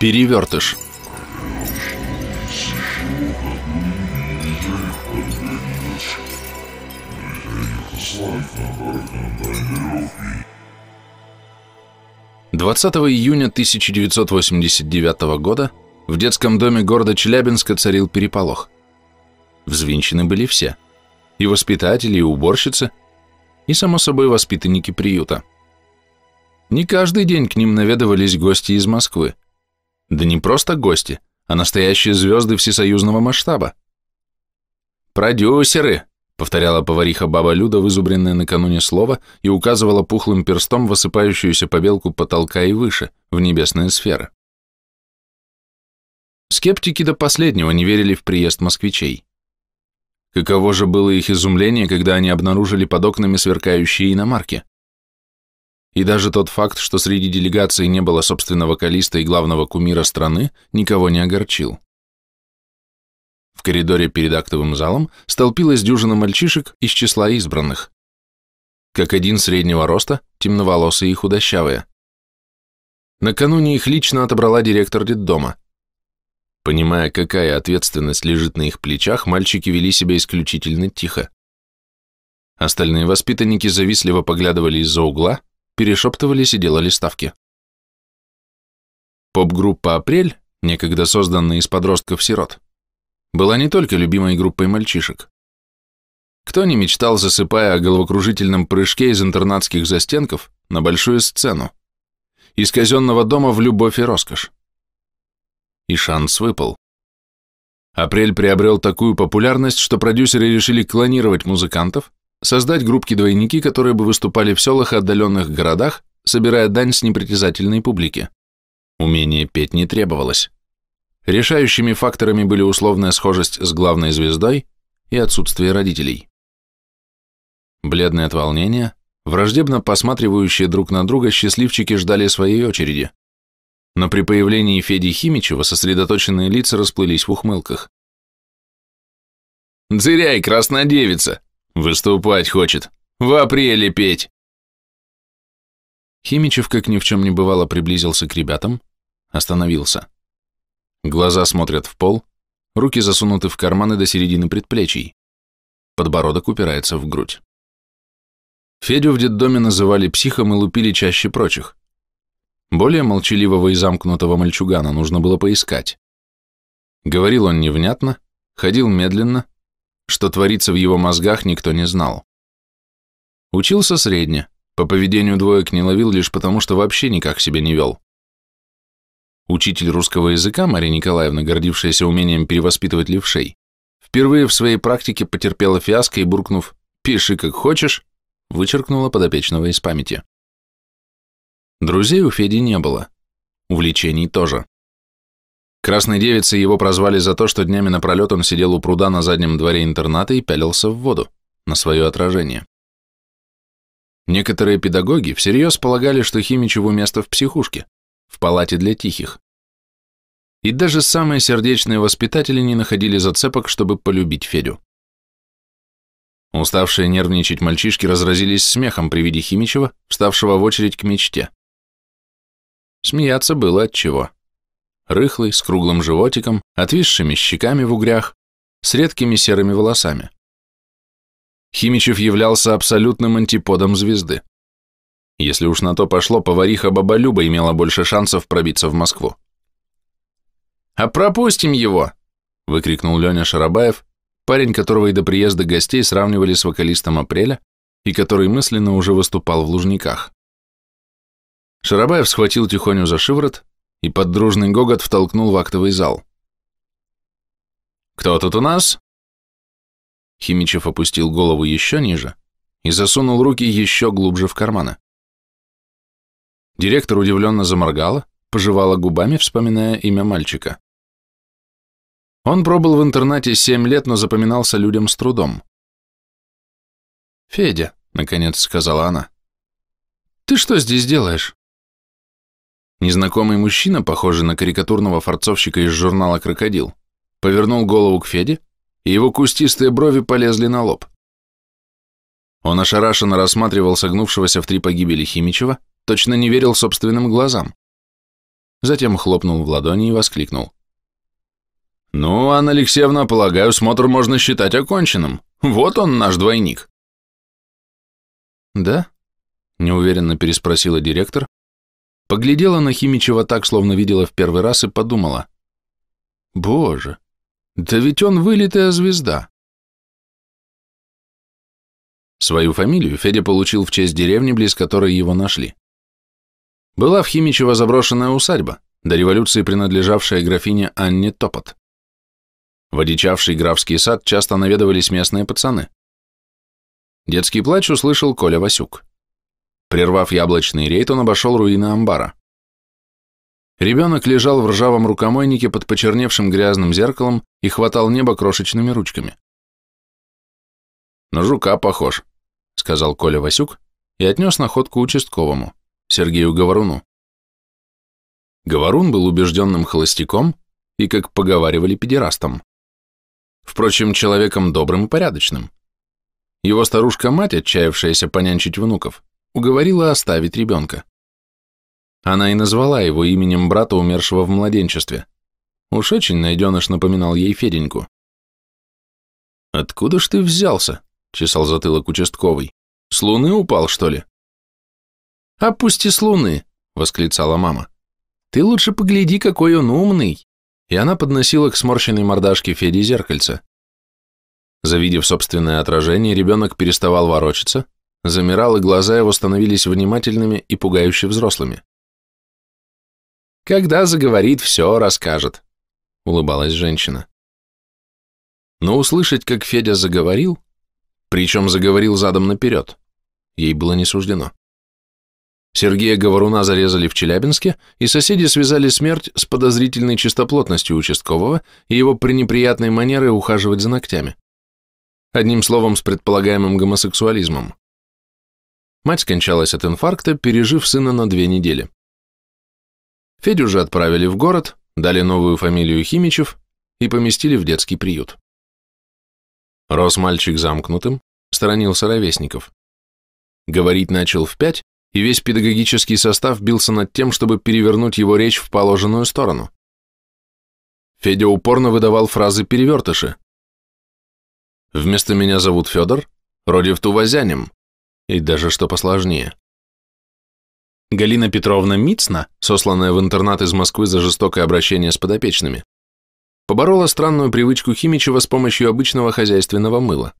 Перевертыш Двадцатого июня 1989 года в детском доме города Челябинска царил переполох. Взвинчены были все – и воспитатели, и уборщицы, и, само собой, воспитанники приюта. Не каждый день к ним наведывались гости из Москвы – да не просто гости, а настоящие звезды всесоюзного масштаба. «Продюсеры!» — повторяла повариха баба Люда, вызубренное накануне слово, и указывала пухлым перстом высыпающуюся побелку потолка и выше, в небесные сферы. Скептики до последнего не верили в приезд москвичей. Каково же было их изумление, когда они обнаружили под окнами сверкающие иномарки. И даже тот факт, что среди делегации не было собственного вокалиста и главного кумира страны, никого не огорчил. В коридоре перед актовым залом столпилась дюжина мальчишек из числа избранных. Как один среднего роста, темноволосые и худощавые. Накануне их лично отобрала директор детдома. Понимая, какая ответственность лежит на их плечах, мальчики вели себя исключительно тихо. Остальные воспитанники завистливо поглядывали из-за угла, перешептывались и делали ставки. Поп-группа «Апрель», некогда созданная из подростков-сирот, была не только любимой группой мальчишек. Кто не мечтал, засыпая о головокружительном прыжке из интернатских застенков на большую сцену, из казенного дома в любовь и роскошь? И шанс выпал. Апрель приобрел такую популярность, что продюсеры решили клонировать музыкантов, создать группки-двойники, которые бы выступали в селах и отдаленных городах, собирая дань с непритязательной публики. Умение петь не требовалось. Решающими факторами были условная схожесть с главной звездой и отсутствие родителей. Бледные от волнения, враждебно посматривающие друг на друга, счастливчики ждали своей очереди. Но при появлении Феди Химичева сосредоточенные лица расплылись в ухмылках. «Дзыряй, краснодевица!» Выступать хочет. В апреле петь. Химичев, как ни в чем не бывало, приблизился к ребятам, остановился. Глаза смотрят в пол, руки засунуты в карманы до середины предплечий. Подбородок упирается в грудь. Федю в детдоме называли психом и лупили чаще прочих. Более молчаливого и замкнутого мальчугана нужно было поискать. Говорил он невнятно, ходил медленно, что творится в его мозгах, никто не знал. Учился средне, по поведению двоек не ловил лишь потому, что вообще никак себя не вел. Учитель русского языка Мария Николаевна, гордившаяся умением перевоспитывать левшей, впервые в своей практике потерпела фиаско и, буркнув «пиши как хочешь», вычеркнула подопечного из памяти. Друзей у Феди не было, увлечений тоже. Красной девицей его прозвали за то, что днями напролет он сидел у пруда на заднем дворе интерната и пялился в воду, на свое отражение. Некоторые педагоги всерьез полагали, что Химичеву место в психушке, в палате для тихих. И даже самые сердечные воспитатели не находили зацепок, чтобы полюбить Федю. Уставшие нервничать мальчишки разразились смехом при виде Химичева, вставшего в очередь к мечте. Смеяться было от чего рыхлый, с круглым животиком, отвисшими щеками в угрях, с редкими серыми волосами. Химичев являлся абсолютным антиподом звезды. Если уж на то пошло, повариха Баба имела больше шансов пробиться в Москву. «А пропустим его!» – выкрикнул Леня Шарабаев, парень которого и до приезда гостей сравнивали с вокалистом Апреля и который мысленно уже выступал в Лужниках. Шарабаев схватил Тихоню за шиворот, и под дружный гогот втолкнул в актовый зал. «Кто тут у нас?» Химичев опустил голову еще ниже и засунул руки еще глубже в карманы. Директор удивленно заморгала, пожевала губами, вспоминая имя мальчика. Он пробыл в интернате семь лет, но запоминался людям с трудом. «Федя», — наконец сказала она, — «ты что здесь делаешь?» Незнакомый мужчина, похожий на карикатурного форцовщика из журнала «Крокодил», повернул голову к Феде, и его кустистые брови полезли на лоб. Он ошарашенно рассматривал согнувшегося в три погибели Химичева, точно не верил собственным глазам. Затем хлопнул в ладони и воскликнул. «Ну, Анна Алексеевна, полагаю, смотр можно считать оконченным. Вот он, наш двойник». «Да?» – неуверенно переспросила директор, Поглядела на Химичева так, словно видела в первый раз, и подумала. «Боже, да ведь он вылитая звезда!» Свою фамилию Федя получил в честь деревни, близ которой его нашли. Была в Химичево заброшенная усадьба, до революции принадлежавшая графине Анне Топот. В одичавший графский сад часто наведывались местные пацаны. Детский плач услышал Коля Васюк. Прервав яблочный рейд, он обошел руины амбара. Ребенок лежал в ржавом рукомойнике под почерневшим грязным зеркалом и хватал небо крошечными ручками. «На жука похож», — сказал Коля Васюк и отнес находку участковому, Сергею Говоруну. Говорун был убежденным холостяком и, как поговаривали, педерастом. Впрочем, человеком добрым и порядочным. Его старушка-мать, отчаявшаяся понянчить внуков, уговорила оставить ребенка. Она и назвала его именем брата, умершего в младенчестве. Уж очень найденыш напоминал ей Феденьку. «Откуда ж ты взялся?» – чесал затылок участковый. «С луны упал, что ли?» «Опусти «А с луны!» – восклицала мама. «Ты лучше погляди, какой он умный!» И она подносила к сморщенной мордашке Феди зеркальце. Завидев собственное отражение, ребенок переставал ворочаться, замирал, и глаза его становились внимательными и пугающе взрослыми. «Когда заговорит, все расскажет», — улыбалась женщина. Но услышать, как Федя заговорил, причем заговорил задом наперед, ей было не суждено. Сергея Говоруна зарезали в Челябинске, и соседи связали смерть с подозрительной чистоплотностью участкового и его пренеприятной манерой ухаживать за ногтями. Одним словом, с предполагаемым гомосексуализмом. Мать скончалась от инфаркта, пережив сына на две недели. Федю же отправили в город, дали новую фамилию Химичев и поместили в детский приют. Рос мальчик замкнутым, сторонился ровесников. Говорить начал в пять, и весь педагогический состав бился над тем, чтобы перевернуть его речь в положенную сторону. Федя упорно выдавал фразы-перевертыши. «Вместо меня зовут Федор, Родив возянем и даже что посложнее. Галина Петровна Мицна, сосланная в интернат из Москвы за жестокое обращение с подопечными, поборола странную привычку Химичева с помощью обычного хозяйственного мыла.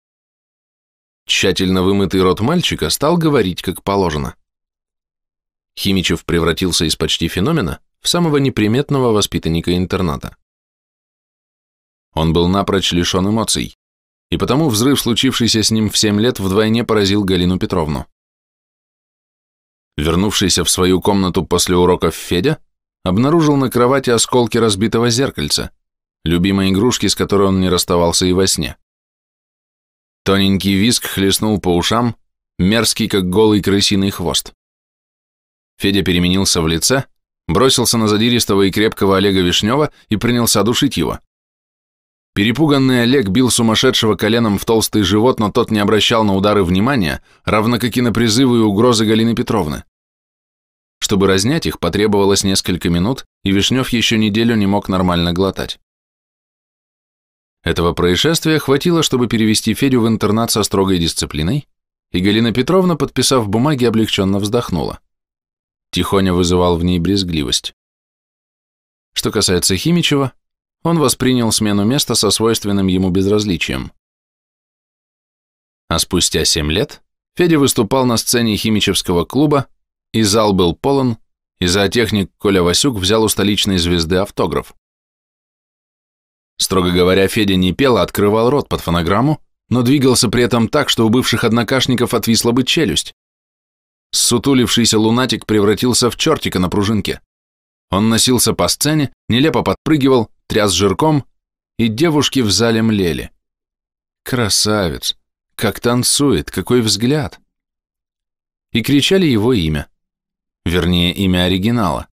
Тщательно вымытый рот мальчика стал говорить как положено. Химичев превратился из почти феномена в самого неприметного воспитанника интерната. Он был напрочь лишен эмоций и потому взрыв, случившийся с ним в 7 лет, вдвойне поразил Галину Петровну. Вернувшийся в свою комнату после уроков Федя обнаружил на кровати осколки разбитого зеркальца, любимой игрушки, с которой он не расставался и во сне. Тоненький виск хлестнул по ушам, мерзкий, как голый крысиный хвост. Федя переменился в лице, бросился на задиристого и крепкого Олега Вишнева и принялся душить его. Перепуганный Олег бил сумасшедшего коленом в толстый живот, но тот не обращал на удары внимания, равно как и на призывы и угрозы Галины Петровны. Чтобы разнять их, потребовалось несколько минут, и Вишнев еще неделю не мог нормально глотать. Этого происшествия хватило, чтобы перевести Федю в интернат со строгой дисциплиной, и Галина Петровна, подписав бумаги, облегченно вздохнула. Тихоня вызывал в ней брезгливость. Что касается Химичева, он воспринял смену места со свойственным ему безразличием. А спустя семь лет Федя выступал на сцене химичевского клуба, и зал был полон, и зоотехник Коля Васюк взял у столичной звезды автограф. Строго говоря, Федя не пел, а открывал рот под фонограмму, но двигался при этом так, что у бывших однокашников отвисла бы челюсть. Сутулившийся лунатик превратился в чертика на пружинке. Он носился по сцене, нелепо подпрыгивал, тряс жирком, и девушки в зале млели. Красавец! Как танцует, какой взгляд! И кричали его имя. Вернее, имя оригинала.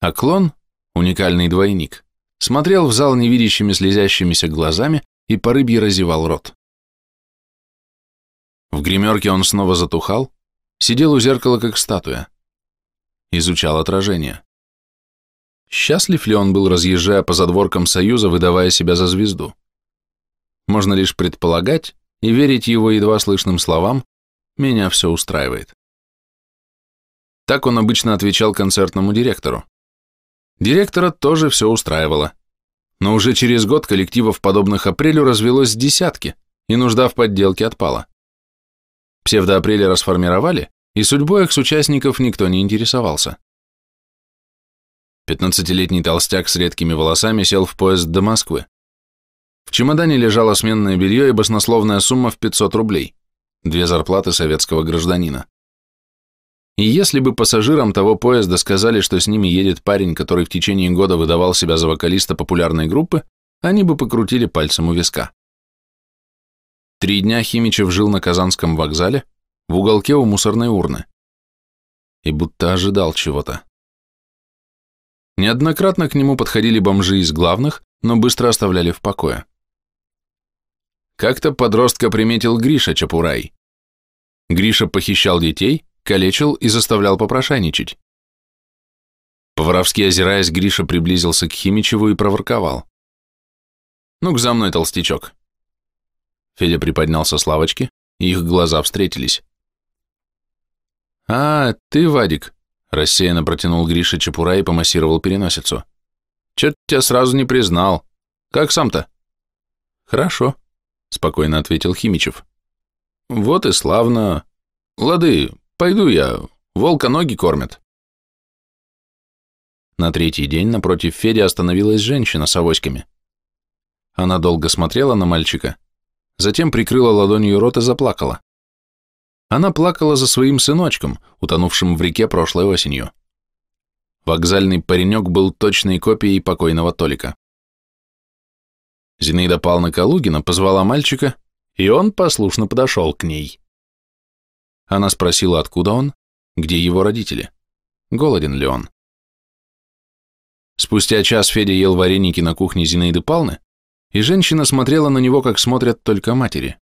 А клон, уникальный двойник, смотрел в зал невидящими слезящимися глазами и по рыбье разевал рот. В гримерке он снова затухал, сидел у зеркала как статуя. Изучал отражение. Счастлив ли он был, разъезжая по задворкам Союза, выдавая себя за звезду? Можно лишь предполагать и верить его едва слышным словам «меня все устраивает». Так он обычно отвечал концертному директору. Директора тоже все устраивало. Но уже через год коллективов, подобных «Апрелю», развелось десятки, и нужда в подделке отпала. Псевдоапрели расформировали, и судьбой их с участников никто не интересовался. Пятнадцатилетний толстяк с редкими волосами сел в поезд до Москвы. В чемодане лежало сменное белье и баснословная сумма в 500 рублей, две зарплаты советского гражданина. И если бы пассажирам того поезда сказали, что с ними едет парень, который в течение года выдавал себя за вокалиста популярной группы, они бы покрутили пальцем у виска. Три дня Химичев жил на Казанском вокзале, в уголке у мусорной урны. И будто ожидал чего-то. Неоднократно к нему подходили бомжи из главных, но быстро оставляли в покое. Как-то подростка приметил Гриша Чапурай. Гриша похищал детей, калечил и заставлял попрошайничать. Поворовски озираясь, Гриша приблизился к Химичеву и проворковал. «Ну-ка за мной, толстячок!» Федя приподнялся с лавочки, и их глаза встретились. «А, ты, Вадик!» Рассеянно протянул Гриша чепура и помассировал переносицу. Чё тебя сразу не признал. Как сам-то? Хорошо, спокойно ответил Химичев. Вот и славно. Лады, пойду я. Волка ноги кормят. На третий день напротив Феди остановилась женщина с авоськами. Она долго смотрела на мальчика, затем прикрыла ладонью рот и заплакала она плакала за своим сыночком, утонувшим в реке прошлой осенью. Вокзальный паренек был точной копией покойного Толика. Зинаида Павловна Калугина позвала мальчика, и он послушно подошел к ней. Она спросила, откуда он, где его родители, голоден ли он. Спустя час Федя ел вареники на кухне Зинаиды Палны, и женщина смотрела на него, как смотрят только матери.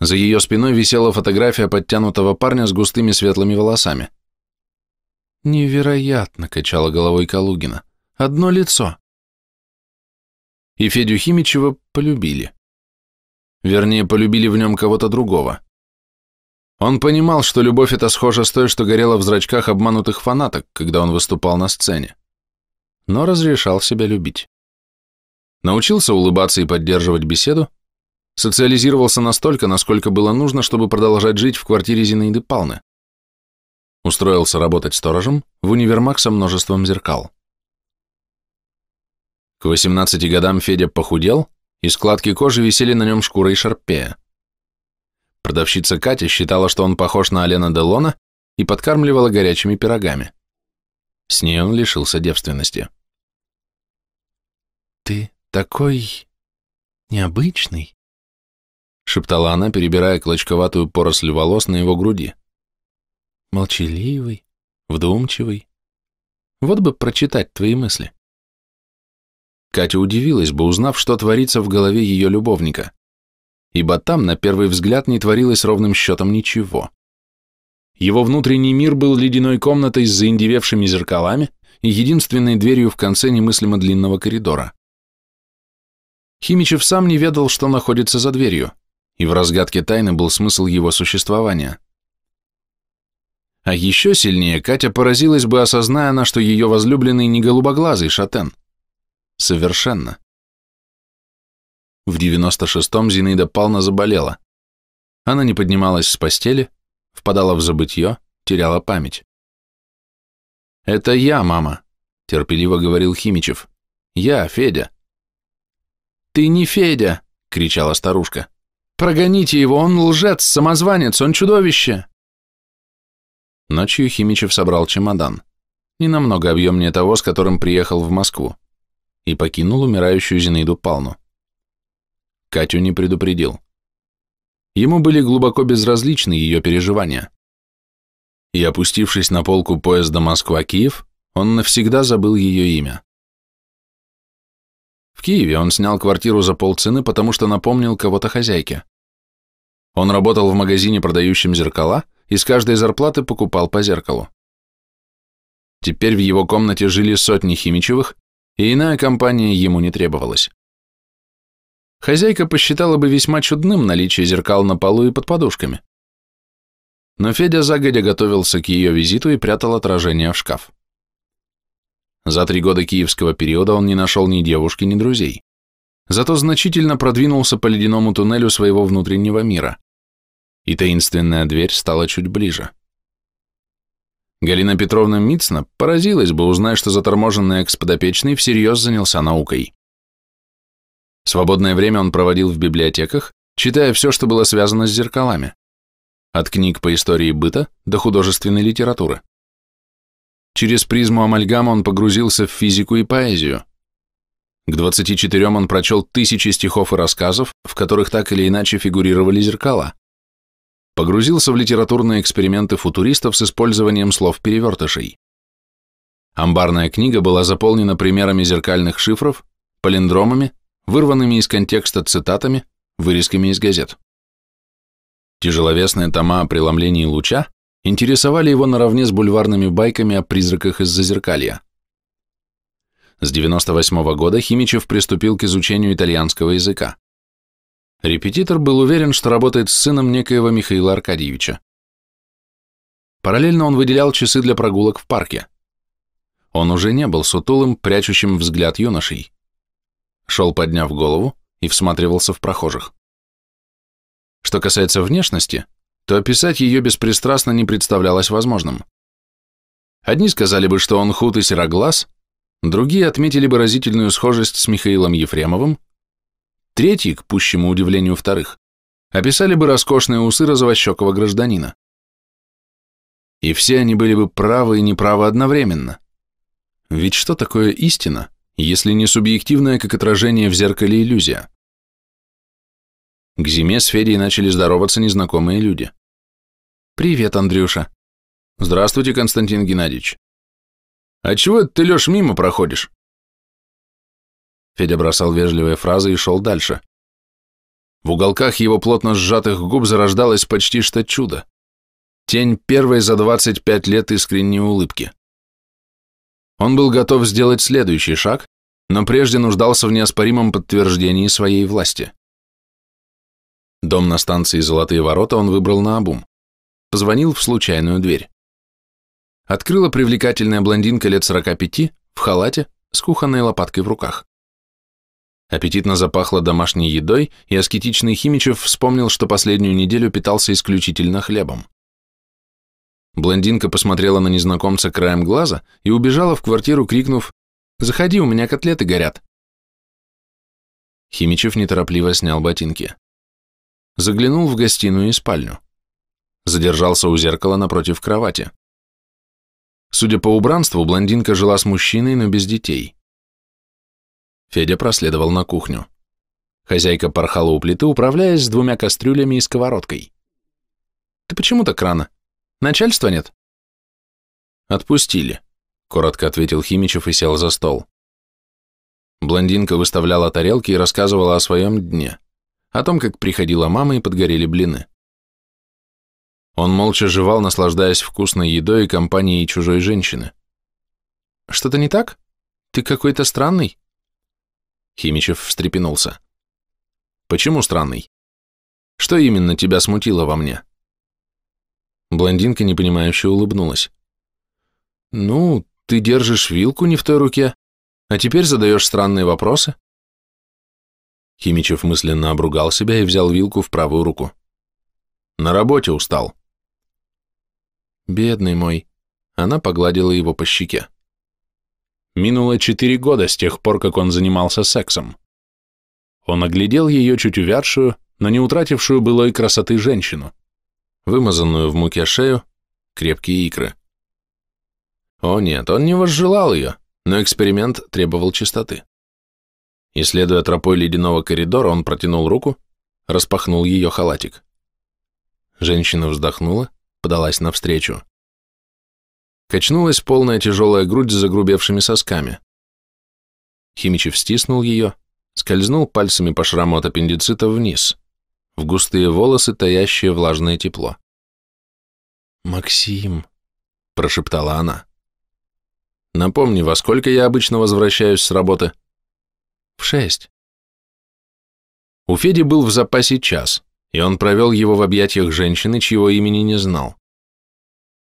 За ее спиной висела фотография подтянутого парня с густыми светлыми волосами. «Невероятно!» – качала головой Калугина. «Одно лицо!» И Федю Химичева полюбили. Вернее, полюбили в нем кого-то другого. Он понимал, что любовь это схожа с той, что горела в зрачках обманутых фанаток, когда он выступал на сцене. Но разрешал себя любить. Научился улыбаться и поддерживать беседу, Социализировался настолько, насколько было нужно, чтобы продолжать жить в квартире Зинаиды Палны. Устроился работать сторожем в универмаг со множеством зеркал. К 18 годам Федя похудел, и складки кожи висели на нем шкурой шарпея. Продавщица Катя считала, что он похож на Алена Делона и подкармливала горячими пирогами. С ней он лишился девственности. «Ты такой необычный», шептала она, перебирая клочковатую поросль волос на его груди. Молчаливый, вдумчивый. Вот бы прочитать твои мысли. Катя удивилась бы, узнав, что творится в голове ее любовника, ибо там, на первый взгляд, не творилось ровным счетом ничего. Его внутренний мир был ледяной комнатой с заиндевевшими зеркалами и единственной дверью в конце немыслимо длинного коридора. Химичев сам не ведал, что находится за дверью и в разгадке тайны был смысл его существования. А еще сильнее Катя поразилась бы, осозная она, что ее возлюбленный не голубоглазый шатен. Совершенно. В 96-м Зинаида Пална заболела. Она не поднималась с постели, впадала в забытье, теряла память. «Это я, мама», – терпеливо говорил Химичев. «Я, Федя». «Ты не Федя!» – кричала старушка. Прогоните его, он лжец, самозванец, он чудовище!» Ночью Химичев собрал чемодан, не намного объемнее того, с которым приехал в Москву, и покинул умирающую Зинаиду Палну. Катю не предупредил. Ему были глубоко безразличны ее переживания. И опустившись на полку поезда Москва-Киев, он навсегда забыл ее имя. В Киеве он снял квартиру за полцены, потому что напомнил кого-то хозяйке. Он работал в магазине, продающем зеркала, и с каждой зарплаты покупал по зеркалу. Теперь в его комнате жили сотни Химичевых, и иная компания ему не требовалась. Хозяйка посчитала бы весьма чудным наличие зеркал на полу и под подушками. Но Федя загодя готовился к ее визиту и прятал отражение в шкаф. За три года киевского периода он не нашел ни девушки, ни друзей зато значительно продвинулся по ледяному туннелю своего внутреннего мира. И таинственная дверь стала чуть ближе. Галина Петровна Мицна поразилась бы, узная, что заторможенный экс-подопечный всерьез занялся наукой. Свободное время он проводил в библиотеках, читая все, что было связано с зеркалами. От книг по истории быта до художественной литературы. Через призму амальгама он погрузился в физику и поэзию – к 24 он прочел тысячи стихов и рассказов, в которых так или иначе фигурировали зеркала. Погрузился в литературные эксперименты футуристов с использованием слов-перевертышей. Амбарная книга была заполнена примерами зеркальных шифров, палиндромами, вырванными из контекста цитатами, вырезками из газет. Тяжеловесные тома о преломлении луча интересовали его наравне с бульварными байками о призраках из зазеркалья. С 98 -го года Химичев приступил к изучению итальянского языка. Репетитор был уверен, что работает с сыном некоего Михаила Аркадьевича. Параллельно он выделял часы для прогулок в парке. Он уже не был сутулым, прячущим взгляд юношей. Шел, подняв голову, и всматривался в прохожих. Что касается внешности, то описать ее беспристрастно не представлялось возможным. Одни сказали бы, что он худ и сероглаз, Другие отметили бы разительную схожесть с Михаилом Ефремовым. Третьи, к пущему удивлению вторых, описали бы роскошные усы розовощекого гражданина. И все они были бы правы и неправы одновременно. Ведь что такое истина, если не субъективное, как отражение в зеркале иллюзия? К зиме с Федей начали здороваться незнакомые люди. «Привет, Андрюша!» «Здравствуйте, Константин Геннадьевич!» «А чего это ты, Леш, мимо проходишь?» Федя бросал вежливые фразы и шел дальше. В уголках его плотно сжатых губ зарождалось почти что чудо. Тень первой за 25 лет искренней улыбки. Он был готов сделать следующий шаг, но прежде нуждался в неоспоримом подтверждении своей власти. Дом на станции «Золотые ворота» он выбрал на обум. Позвонил в случайную дверь открыла привлекательная блондинка лет 45 в халате с кухонной лопаткой в руках. Аппетитно запахло домашней едой, и аскетичный Химичев вспомнил, что последнюю неделю питался исключительно хлебом. Блондинка посмотрела на незнакомца краем глаза и убежала в квартиру, крикнув «Заходи, у меня котлеты горят». Химичев неторопливо снял ботинки. Заглянул в гостиную и спальню. Задержался у зеркала напротив кровати. Судя по убранству, блондинка жила с мужчиной, но без детей. Федя проследовал на кухню. Хозяйка порхала у плиты, управляясь с двумя кастрюлями и сковородкой. «Ты почему так рано? Начальства нет?» «Отпустили», — коротко ответил Химичев и сел за стол. Блондинка выставляла тарелки и рассказывала о своем дне, о том, как приходила мама и подгорели блины. Он молча жевал, наслаждаясь вкусной едой и компанией чужой женщины. «Что-то не так? Ты какой-то странный?» Химичев встрепенулся. «Почему странный? Что именно тебя смутило во мне?» Блондинка непонимающе улыбнулась. «Ну, ты держишь вилку не в той руке, а теперь задаешь странные вопросы». Химичев мысленно обругал себя и взял вилку в правую руку. «На работе устал», Бедный мой. Она погладила его по щеке. Минуло четыре года с тех пор, как он занимался сексом. Он оглядел ее чуть увядшую, но не утратившую былой красоты женщину, вымазанную в муке шею, крепкие икры. О нет, он не возжелал ее, но эксперимент требовал чистоты. Исследуя тропой ледяного коридора, он протянул руку, распахнул ее халатик. Женщина вздохнула, подалась навстречу. Качнулась полная тяжелая грудь с загрубевшими сосками. Химичев стиснул ее, скользнул пальцами по шраму от аппендицита вниз, в густые волосы, таящие влажное тепло. «Максим», — прошептала она. «Напомни, во сколько я обычно возвращаюсь с работы?» «В шесть». У Феди был в запасе час и он провел его в объятиях женщины, чьего имени не знал.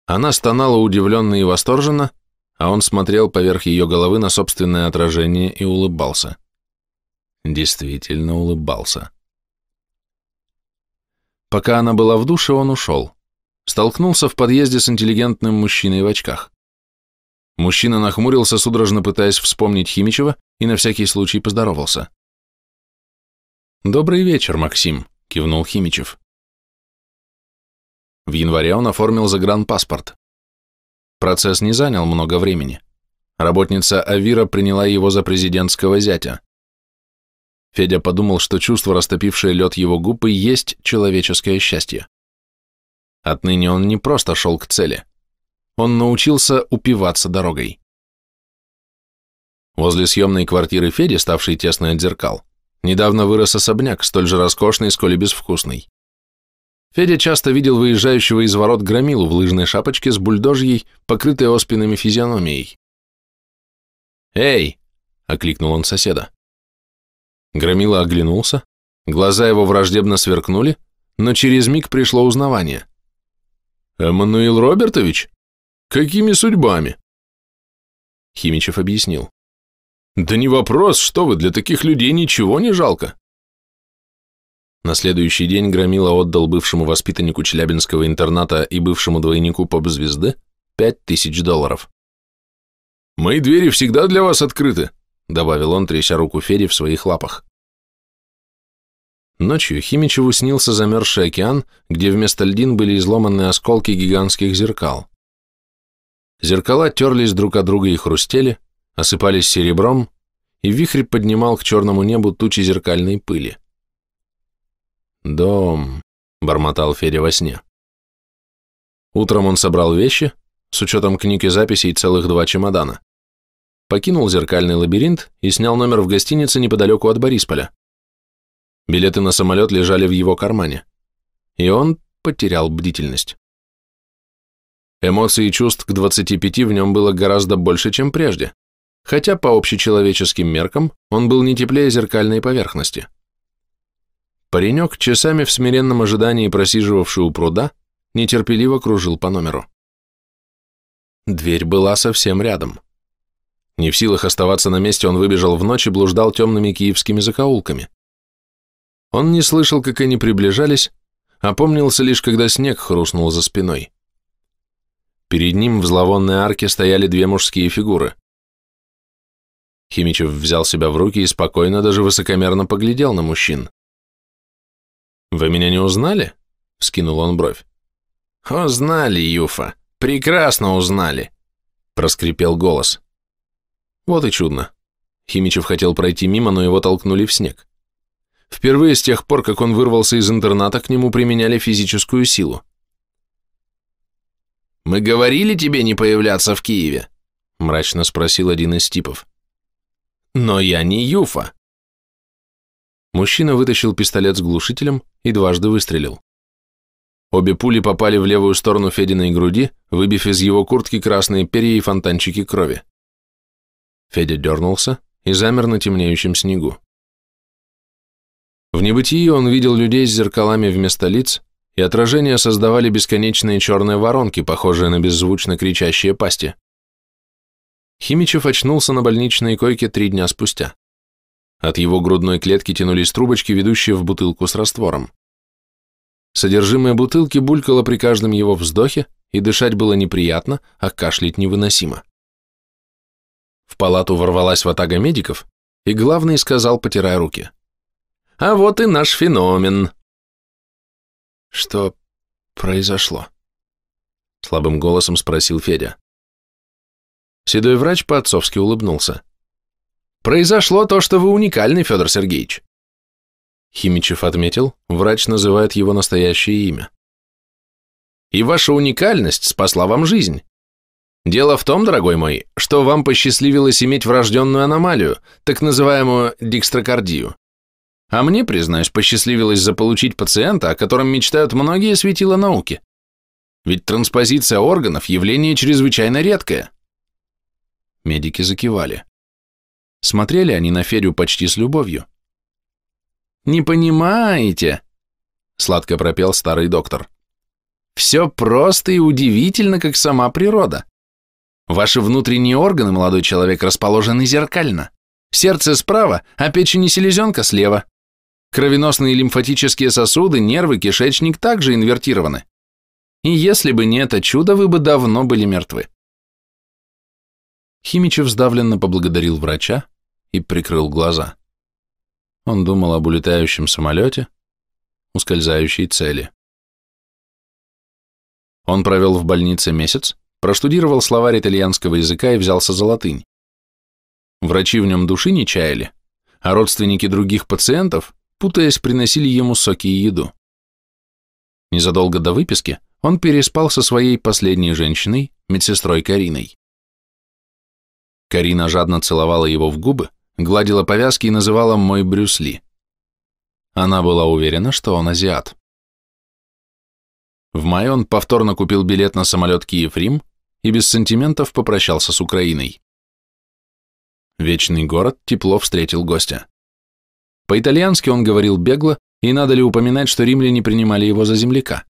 Она стонала удивленно и восторженно, а он смотрел поверх ее головы на собственное отражение и улыбался. Действительно улыбался. Пока она была в душе, он ушел. Столкнулся в подъезде с интеллигентным мужчиной в очках. Мужчина нахмурился, судорожно пытаясь вспомнить Химичева, и на всякий случай поздоровался. «Добрый вечер, Максим», – кивнул Химичев. В январе он оформил загранпаспорт. Процесс не занял много времени. Работница Авира приняла его за президентского зятя. Федя подумал, что чувство, растопившее лед его губы есть человеческое счастье. Отныне он не просто шел к цели. Он научился упиваться дорогой. Возле съемной квартиры Феди, ставшей тесной от зеркал, Недавно вырос особняк, столь же роскошный, сколь и безвкусный. Федя часто видел выезжающего из ворот громилу в лыжной шапочке с бульдожьей, покрытой оспинами физиономией. «Эй!» – окликнул он соседа. Громила оглянулся, глаза его враждебно сверкнули, но через миг пришло узнавание. «Эммануил Робертович? Какими судьбами?» Химичев объяснил. Да не вопрос, что вы, для таких людей ничего не жалко. На следующий день Громила отдал бывшему воспитаннику Челябинского интерната и бывшему двойнику поп-звезды пять тысяч долларов. «Мои двери всегда для вас открыты», — добавил он, тряся руку Феди в своих лапах. Ночью Химичеву снился замерзший океан, где вместо льдин были изломаны осколки гигантских зеркал. Зеркала терлись друг от друга и хрустели, осыпались серебром, и вихрь поднимал к черному небу тучи зеркальной пыли. «Дом», — бормотал Федя во сне. Утром он собрал вещи, с учетом книг и записей целых два чемодана. Покинул зеркальный лабиринт и снял номер в гостинице неподалеку от Борисполя. Билеты на самолет лежали в его кармане. И он потерял бдительность. Эмоций и чувств к 25 в нем было гораздо больше, чем прежде хотя по общечеловеческим меркам он был не теплее зеркальной поверхности. Паренек, часами в смиренном ожидании просиживавший у пруда, нетерпеливо кружил по номеру. Дверь была совсем рядом. Не в силах оставаться на месте, он выбежал в ночь и блуждал темными киевскими закоулками. Он не слышал, как они приближались, а помнился лишь, когда снег хрустнул за спиной. Перед ним в зловонной арке стояли две мужские фигуры. Химичев взял себя в руки и спокойно, даже высокомерно поглядел на мужчин. «Вы меня не узнали?» — вскинул он бровь. «Узнали, Юфа, прекрасно узнали!» — проскрипел голос. «Вот и чудно!» Химичев хотел пройти мимо, но его толкнули в снег. Впервые с тех пор, как он вырвался из интерната, к нему применяли физическую силу. «Мы говорили тебе не появляться в Киеве?» — мрачно спросил один из типов. Но я не Юфа. Мужчина вытащил пистолет с глушителем и дважды выстрелил. Обе пули попали в левую сторону Фединой груди, выбив из его куртки красные перья и фонтанчики крови. Федя дернулся и замер на темнеющем снегу. В небытии он видел людей с зеркалами вместо лиц, и отражения создавали бесконечные черные воронки, похожие на беззвучно кричащие пасти. Химичев очнулся на больничной койке три дня спустя. От его грудной клетки тянулись трубочки, ведущие в бутылку с раствором. Содержимое бутылки булькало при каждом его вздохе, и дышать было неприятно, а кашлять невыносимо. В палату ворвалась ватага медиков, и главный сказал, потирая руки. «А вот и наш феномен!» «Что произошло?» Слабым голосом спросил Федя. Седой врач по-отцовски улыбнулся. «Произошло то, что вы уникальный, Федор Сергеевич!» Химичев отметил, врач называет его настоящее имя. «И ваша уникальность спасла вам жизнь. Дело в том, дорогой мой, что вам посчастливилось иметь врожденную аномалию, так называемую дикстрокардию. А мне, признаюсь, посчастливилось заполучить пациента, о котором мечтают многие светила науки. Ведь транспозиция органов – явление чрезвычайно редкое. Медики закивали. Смотрели они на Федю почти с любовью. «Не понимаете», — сладко пропел старый доктор. «Все просто и удивительно, как сама природа. Ваши внутренние органы, молодой человек, расположены зеркально. Сердце справа, а печень и селезенка слева. Кровеносные и лимфатические сосуды, нервы, кишечник также инвертированы. И если бы не это чудо, вы бы давно были мертвы. Химичев сдавленно поблагодарил врача и прикрыл глаза. Он думал об улетающем самолете, ускользающей цели. Он провел в больнице месяц, проштудировал словарь итальянского языка и взялся за латынь. Врачи в нем души не чаяли, а родственники других пациентов, путаясь, приносили ему соки и еду. Незадолго до выписки он переспал со своей последней женщиной, медсестрой Кариной. Карина жадно целовала его в губы, гладила повязки и называла «мой брюсли. Она была уверена, что он азиат. В мае он повторно купил билет на самолет Киев-Рим и без сантиментов попрощался с Украиной. Вечный город тепло встретил гостя. По-итальянски он говорил бегло, и надо ли упоминать, что римляне принимали его за земляка.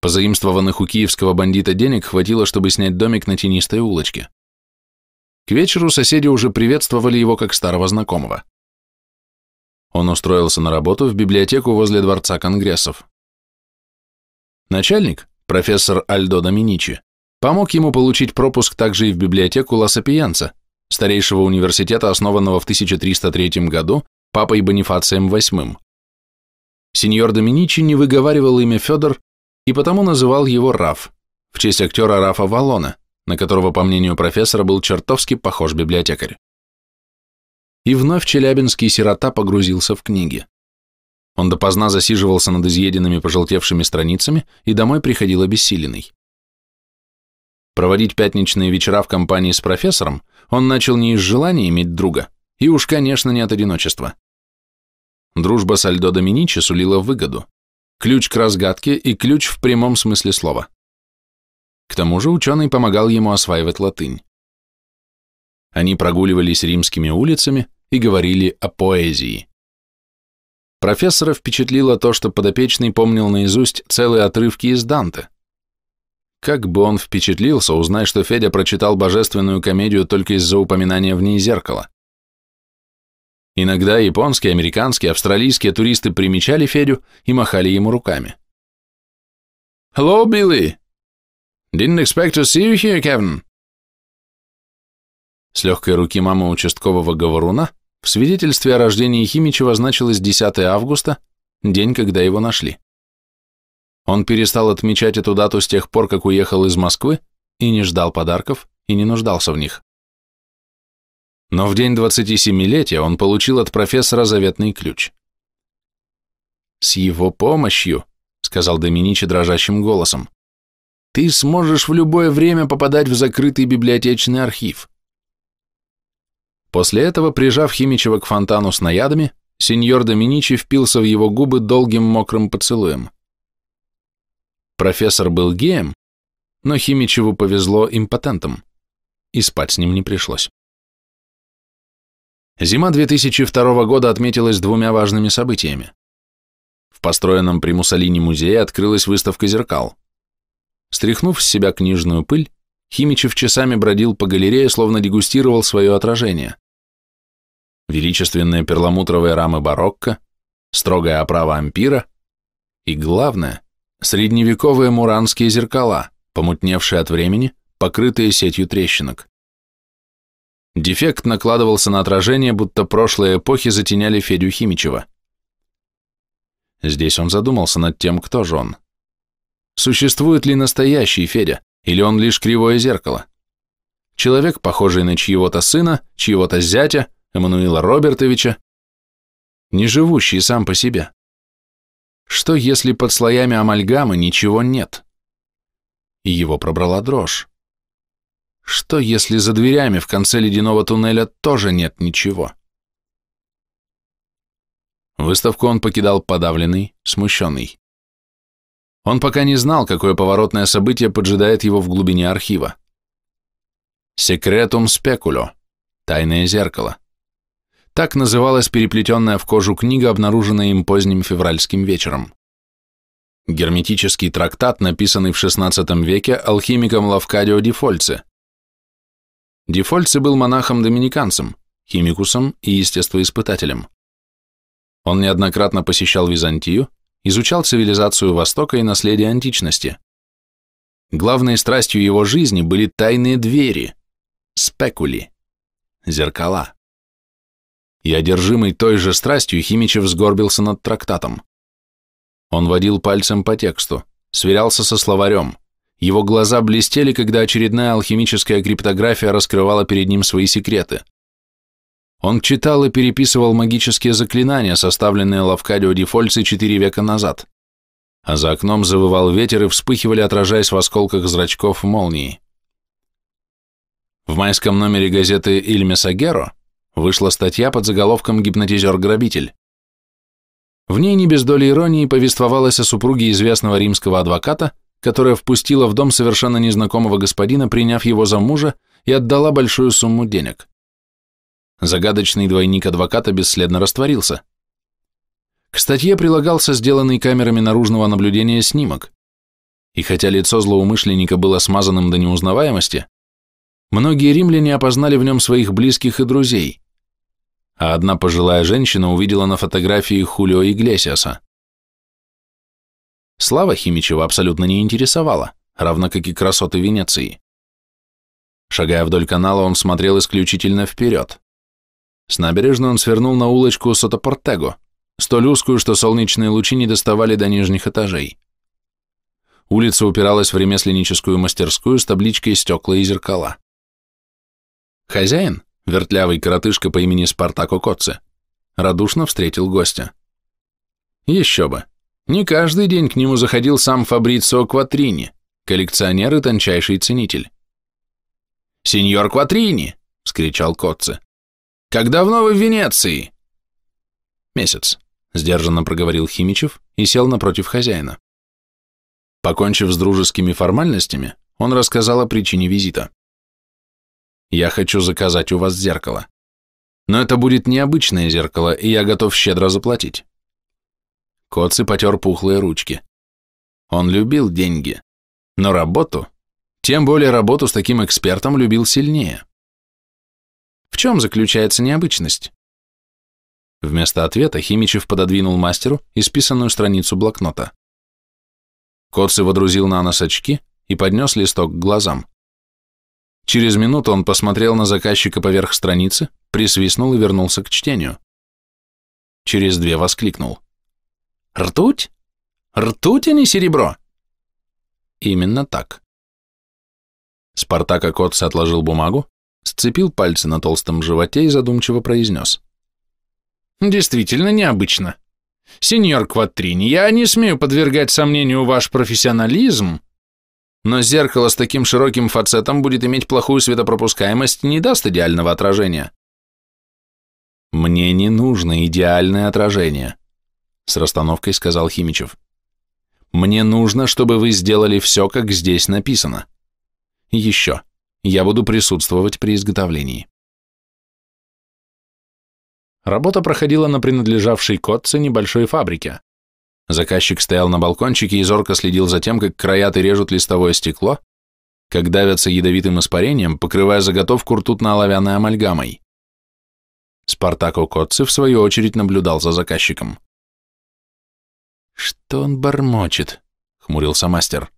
Позаимствованных у киевского бандита денег хватило, чтобы снять домик на тенистой улочке. К вечеру соседи уже приветствовали его как старого знакомого. Он устроился на работу в библиотеку возле Дворца Конгрессов. Начальник, профессор Альдо Доминичи, помог ему получить пропуск также и в библиотеку Ла Сапиенца, старейшего университета, основанного в 1303 году папой Бонифацием VIII. Сеньор Доминичи не выговаривал имя Федор и потому называл его Раф, в честь актера Рафа Валона, на которого, по мнению профессора, был чертовски похож библиотекарь. И вновь челябинский сирота погрузился в книги. Он допоздна засиживался над изъеденными пожелтевшими страницами и домой приходил обессиленный. Проводить пятничные вечера в компании с профессором он начал не из желания иметь друга, и уж, конечно, не от одиночества. Дружба с Альдо Доминичи сулила выгоду. Ключ к разгадке и ключ в прямом смысле слова – к тому же ученый помогал ему осваивать латынь. Они прогуливались римскими улицами и говорили о поэзии. Профессора впечатлило то, что подопечный помнил наизусть целые отрывки из Данте. Как бы он впечатлился, узнай, что Федя прочитал божественную комедию только из-за упоминания в ней зеркала. Иногда японские, американские, австралийские туристы примечали Федю и махали ему руками. «Hello, Билли! Didn't expect to see you here, Kevin. С легкой руки мамы участкового говоруна в свидетельстве о рождении Химичева значилось 10 августа, день, когда его нашли. Он перестал отмечать эту дату с тех пор, как уехал из Москвы и не ждал подарков и не нуждался в них. Но в день 27-летия он получил от профессора заветный ключ. «С его помощью», — сказал Доминичи дрожащим голосом, ты сможешь в любое время попадать в закрытый библиотечный архив. После этого, прижав Химичева к фонтану с наядами, сеньор Доминичи впился в его губы долгим мокрым поцелуем. Профессор был геем, но Химичеву повезло импотентом, и спать с ним не пришлось. Зима 2002 года отметилась двумя важными событиями. В построенном при Муссолини музее открылась выставка зеркал – Стряхнув с себя книжную пыль, Химичев часами бродил по галерее, словно дегустировал свое отражение. Величественные перламутровые рамы барокко, строгая оправа ампира и, главное, средневековые муранские зеркала, помутневшие от времени, покрытые сетью трещинок. Дефект накладывался на отражение, будто прошлые эпохи затеняли Федю Химичева. Здесь он задумался над тем, кто же он – Существует ли настоящий Федя, или он лишь кривое зеркало? Человек, похожий на чьего-то сына, чьего-то зятя, Эммануила Робертовича, не живущий сам по себе. Что, если под слоями амальгамы ничего нет? И его пробрала дрожь. Что, если за дверями в конце ледяного туннеля тоже нет ничего? Выставку он покидал подавленный, смущенный. Он пока не знал, какое поворотное событие поджидает его в глубине архива. «Секретум спекулю, – «Тайное зеркало». Так называлась переплетенная в кожу книга, обнаруженная им поздним февральским вечером. Герметический трактат, написанный в XVI веке алхимиком Лавкадио Дефольце. Дефольце был монахом-доминиканцем, химикусом и естествоиспытателем. Он неоднократно посещал Византию, изучал цивилизацию Востока и наследие античности. Главной страстью его жизни были тайные двери, спекули, зеркала. И одержимый той же страстью Химичев сгорбился над трактатом. Он водил пальцем по тексту, сверялся со словарем. Его глаза блестели, когда очередная алхимическая криптография раскрывала перед ним свои секреты. Он читал и переписывал магические заклинания, составленные Лавкадио Дефольци четыре века назад. А за окном завывал ветер и вспыхивали, отражаясь в осколках зрачков молнии. В майском номере газеты «Иль Месагеро» вышла статья под заголовком «Гипнотизер-грабитель». В ней не без доли иронии повествовалось о супруге известного римского адвоката, которая впустила в дом совершенно незнакомого господина, приняв его за мужа и отдала большую сумму денег. Загадочный двойник адвоката бесследно растворился. К статье прилагался сделанный камерами наружного наблюдения снимок. И хотя лицо злоумышленника было смазанным до неузнаваемости, многие римляне опознали в нем своих близких и друзей, а одна пожилая женщина увидела на фотографии Хулио Иглесиаса. Слава Химичева абсолютно не интересовала, равно как и красоты Венеции. Шагая вдоль канала, он смотрел исключительно вперед. С набережной он свернул на улочку Сотопортего, столь узкую, что солнечные лучи не доставали до нижних этажей. Улица упиралась в ремесленническую мастерскую с табличкой «Стекла и зеркала». Хозяин, вертлявый коротышка по имени Спартак Окоце, радушно встретил гостя. Еще бы, не каждый день к нему заходил сам Фабрицио Кватрини, коллекционер и тончайший ценитель. «Сеньор Кватрини!» — вскричал Котце. Как давно вы в Венеции?» «Месяц», — сдержанно проговорил Химичев и сел напротив хозяина. Покончив с дружескими формальностями, он рассказал о причине визита. «Я хочу заказать у вас зеркало. Но это будет необычное зеркало, и я готов щедро заплатить». Коци потер пухлые ручки. Он любил деньги, но работу, тем более работу с таким экспертом, любил сильнее. В чем заключается необычность? Вместо ответа Химичев пододвинул мастеру исписанную страницу блокнота. Коци водрузил на нос очки и поднес листок к глазам. Через минуту он посмотрел на заказчика поверх страницы, присвистнул и вернулся к чтению. Через две воскликнул. «Ртуть? Ртуть, а не серебро!» Именно так. Спартака Акоци отложил бумагу, сцепил пальцы на толстом животе и задумчиво произнес. «Действительно необычно. Сеньор Кватрини, я не смею подвергать сомнению ваш профессионализм, но зеркало с таким широким фацетом будет иметь плохую светопропускаемость и не даст идеального отражения». «Мне не нужно идеальное отражение», — с расстановкой сказал Химичев. «Мне нужно, чтобы вы сделали все, как здесь написано. Еще. Я буду присутствовать при изготовлении. Работа проходила на принадлежавшей Котце небольшой фабрике. Заказчик стоял на балкончике и зорко следил за тем, как краяты режут листовое стекло, как давятся ядовитым испарением, покрывая заготовку ртутно-оловянной амальгамой. Спартако Котце, в свою очередь, наблюдал за заказчиком. «Что он бормочет?» — хмурился мастер.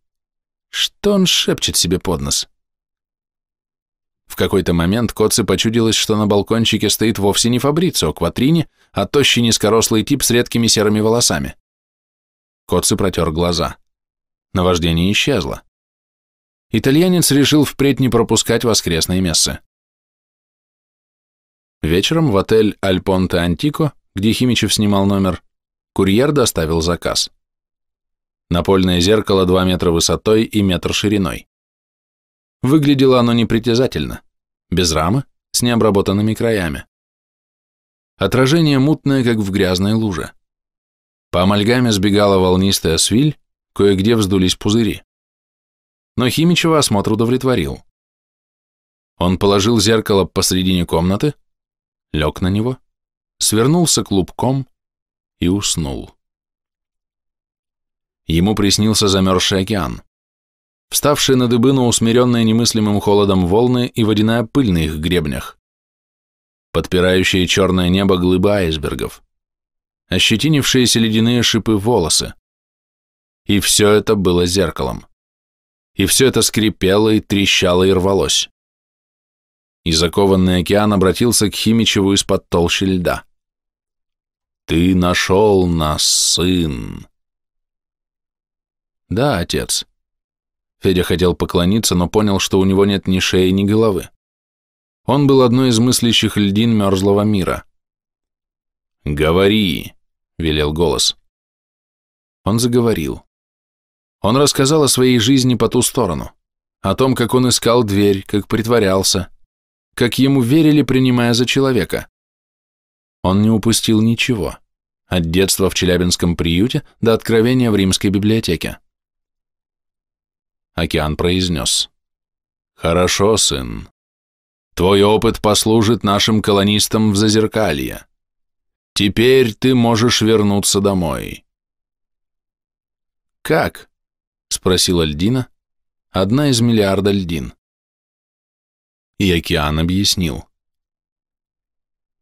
«Что он шепчет себе под нос?» В какой-то момент Коце почудилось, что на балкончике стоит вовсе не Фабрицио а Кватрини, а тощий низкорослый тип с редкими серыми волосами. Коце протер глаза. Наваждение исчезло. Итальянец решил впредь не пропускать воскресные мессы. Вечером в отель Альпонте Антико, где Химичев снимал номер, курьер доставил заказ. Напольное зеркало 2 метра высотой и метр шириной. Выглядело оно непритязательно, без рамы, с необработанными краями. Отражение мутное, как в грязной луже. По амальгаме сбегала волнистая свиль, кое-где вздулись пузыри. Но Химичева осмотр удовлетворил. Он положил зеркало посредине комнаты, лег на него, свернулся клубком и уснул. Ему приснился замерзший океан вставшие на дыбы, но усмиренные немыслимым холодом волны и водяная пыль на их гребнях, подпирающие черное небо глыбы айсбергов, ощетинившиеся ледяные шипы волосы. И все это было зеркалом. И все это скрипело и трещало и рвалось. И закованный океан обратился к Химичеву из-под толщи льда. «Ты нашел нас, сын!» «Да, отец», Федя хотел поклониться, но понял, что у него нет ни шеи, ни головы. Он был одной из мыслящих льдин мерзлого мира. «Говори!» — велел голос. Он заговорил. Он рассказал о своей жизни по ту сторону, о том, как он искал дверь, как притворялся, как ему верили, принимая за человека. Он не упустил ничего, от детства в Челябинском приюте до откровения в римской библиотеке океан произнес. «Хорошо, сын. Твой опыт послужит нашим колонистам в Зазеркалье. Теперь ты можешь вернуться домой». «Как?» — спросила льдина, одна из миллиарда льдин. И океан объяснил.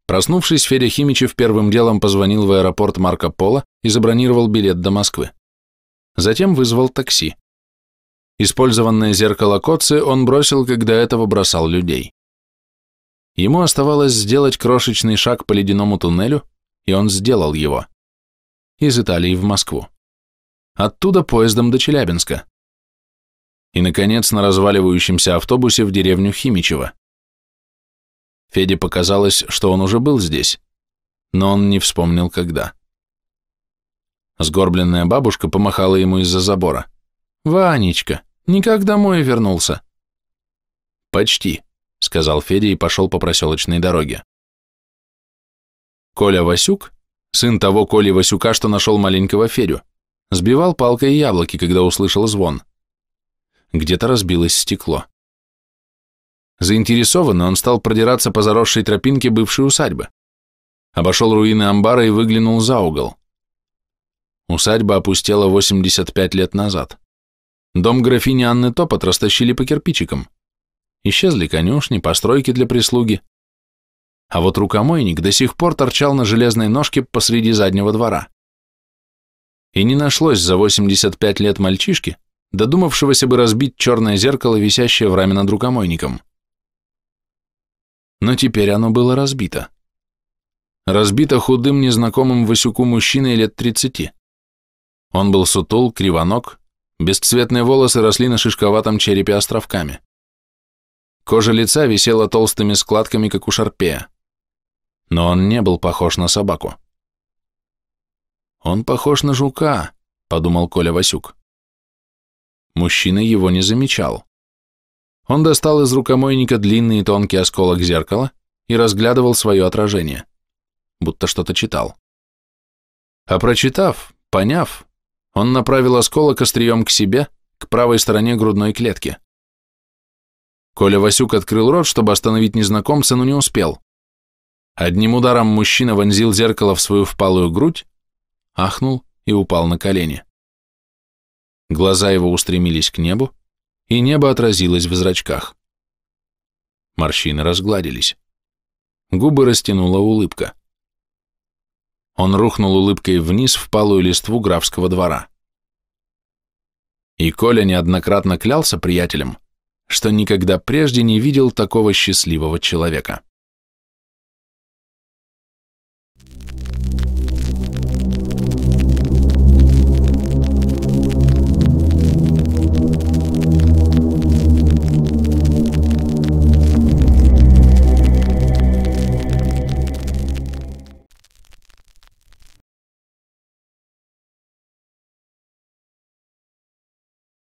Проснувшись, Федя Химичев первым делом позвонил в аэропорт Марко Поло и забронировал билет до Москвы. Затем вызвал такси. Использованное зеркало Коцы он бросил, когда этого бросал людей. Ему оставалось сделать крошечный шаг по ледяному туннелю, и он сделал его. Из Италии в Москву. Оттуда поездом до Челябинска. И, наконец, на разваливающемся автобусе в деревню Химичево. Феде показалось, что он уже был здесь, но он не вспомнил, когда. Сгорбленная бабушка помахала ему из-за забора. «Ванечка!» Никак домой вернулся. Почти, сказал Федя и пошел по проселочной дороге. Коля Васюк, сын того Коли Васюка, что нашел маленького Федю, сбивал палкой яблоки, когда услышал звон. Где-то разбилось стекло. Заинтересованно он стал продираться по заросшей тропинке бывшей усадьбы. Обошел руины амбара и выглянул за угол. Усадьба опустела 85 лет назад. Дом графини Анны Топот растащили по кирпичикам. Исчезли конюшни, постройки для прислуги. А вот рукомойник до сих пор торчал на железной ножке посреди заднего двора. И не нашлось за 85 лет мальчишки, додумавшегося бы разбить черное зеркало, висящее в раме над рукомойником. Но теперь оно было разбито. Разбито худым незнакомым Васюку мужчиной лет 30. Он был сутул, кривоног, Бесцветные волосы росли на шишковатом черепе островками. Кожа лица висела толстыми складками, как у шарпея. Но он не был похож на собаку. «Он похож на жука», — подумал Коля Васюк. Мужчина его не замечал. Он достал из рукомойника длинный и тонкий осколок зеркала и разглядывал свое отражение, будто что-то читал. А прочитав, поняв, он направил осколок острием к себе, к правой стороне грудной клетки. Коля Васюк открыл рот, чтобы остановить незнакомца, но не успел. Одним ударом мужчина вонзил зеркало в свою впалую грудь, ахнул и упал на колени. Глаза его устремились к небу, и небо отразилось в зрачках. Морщины разгладились. Губы растянула улыбка. Он рухнул улыбкой вниз в палую листву графского двора. И Коля неоднократно клялся приятелям, что никогда прежде не видел такого счастливого человека.